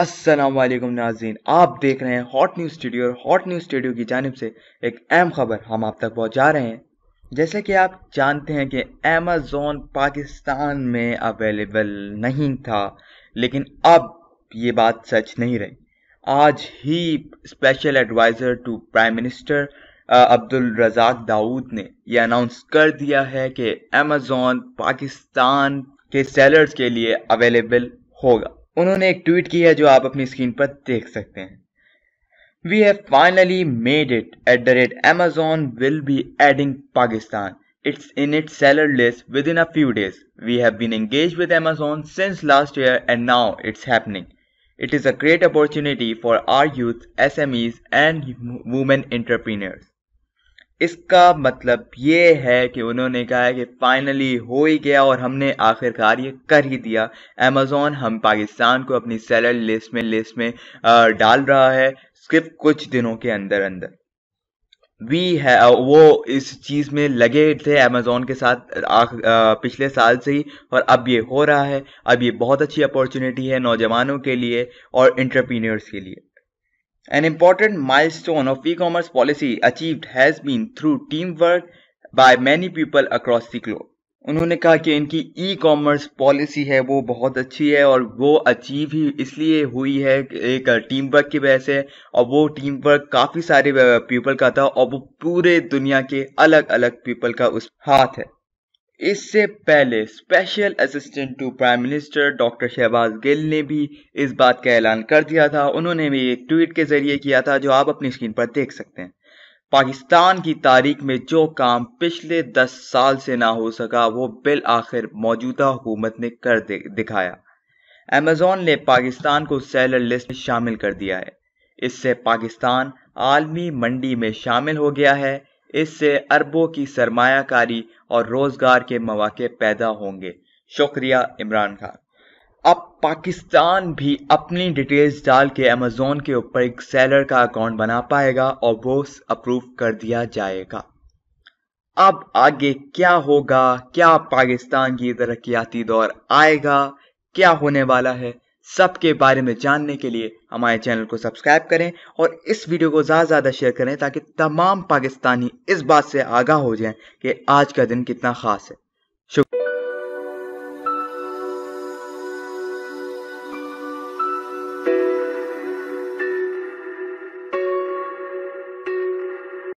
असलम नाजीन आप देख रहे हैं हॉट न्यूज़ स्टूडियो और हॉट न्यूज़ स्टूडियो की जानब से एक अहम खबर हम आप तक पहुंचा रहे हैं जैसे कि आप जानते हैं कि अमेज़ोन पाकिस्तान में अवेलेबल नहीं था लेकिन अब ये बात सच नहीं रही आज ही special adviser to prime minister Abdul Razak Dawood ने यह अनाउंस कर दिया है कि अमेज़ोन पाकिस्तान के सेलर्स के लिए अवेलेबल होगा उन्होंने एक ट्वीट की है जो आप अपनी स्क्रीन पर देख सकते हैं we have finally made it at the rate Amazon will be adding Pakistan It's in its seller list within a few days. We have been engaged with Amazon since last year and now it's happening. It is a great opportunity for our youth, SMEs, and women entrepreneurs. इसका मतलब ये है कि उन्होंने कहा है कि finally हो ही गया और हमने आखिरकार ये कर ही दिया अमेज़ोन हम पाकिस्तान को अपनी सेलर लिस्ट में लिस्ट में डाल रहा है सिर्फ कुछ दिनों के अंदर अंदर वी है वो इस चीज़ में लगे थे अमेज़ोन के साथ आ, पिछले साल से ही और अब ये हो रहा है अब ये बहुत अच्छी अपॉर्चुनिटी है नौजवानों के लिए और इंटरप्रीनियर्स के लिए An important milestone of e-commerce policy achieved has been through teamwork by many people across the globe. उन्होंने कहा कि इनकी ई कॉमर्स पॉलिसी है वो बहुत अच्छी है और वो अचीव ही इसलिए हुई है एक टीम वर्क की वजह से और वो टीम वर्क काफ़ी सारे पीपल uh, का था और वो पूरे दुनिया के अलग अलग पीपल का उस हाथ है इससे पहले special assistant to prime minister doctor Shahbaz Gill ने भी इस बात का ऐलान कर दिया था उन्होंने भी एक ट्वीट के जरिए किया था जो आप अपनी स्क्रीन पर देख सकते हैं पाकिस्तान की तारीख में जो काम पिछले दस साल से ना हो सका वो बिल आखिर मौजूदा हुकूमत ने कर दिखाया अमेजोन ने पाकिस्तान को सेलर लिस्ट में शामिल कर दिया है इससे पाकिस्तान आलमी मंडी में शामिल हो गया है इससे अरबों की सरमाकारी और रोजगार के मौके पैदा होंगे शुक्रिया इमरान खान अब पाकिस्तान भी अपनी डिटेल्स डाल के अमेजोन के ऊपर एक सेलर का अकाउंट बना पाएगा और वो अप्रूव कर दिया जाएगा अब आगे क्या होगा क्या पाकिस्तान की तरक्याती दौर आएगा क्या होने वाला है सबके बारे में जानने के लिए हमारे चैनल को सब्सक्राइब करें और इस वीडियो को ज़्यादा से ज़्यादा शेयर करें ताकि तमाम पाकिस्तानी इस बात से आगाह हो जाएं कि आज का दिन कितना ख़ास है शुक्रिया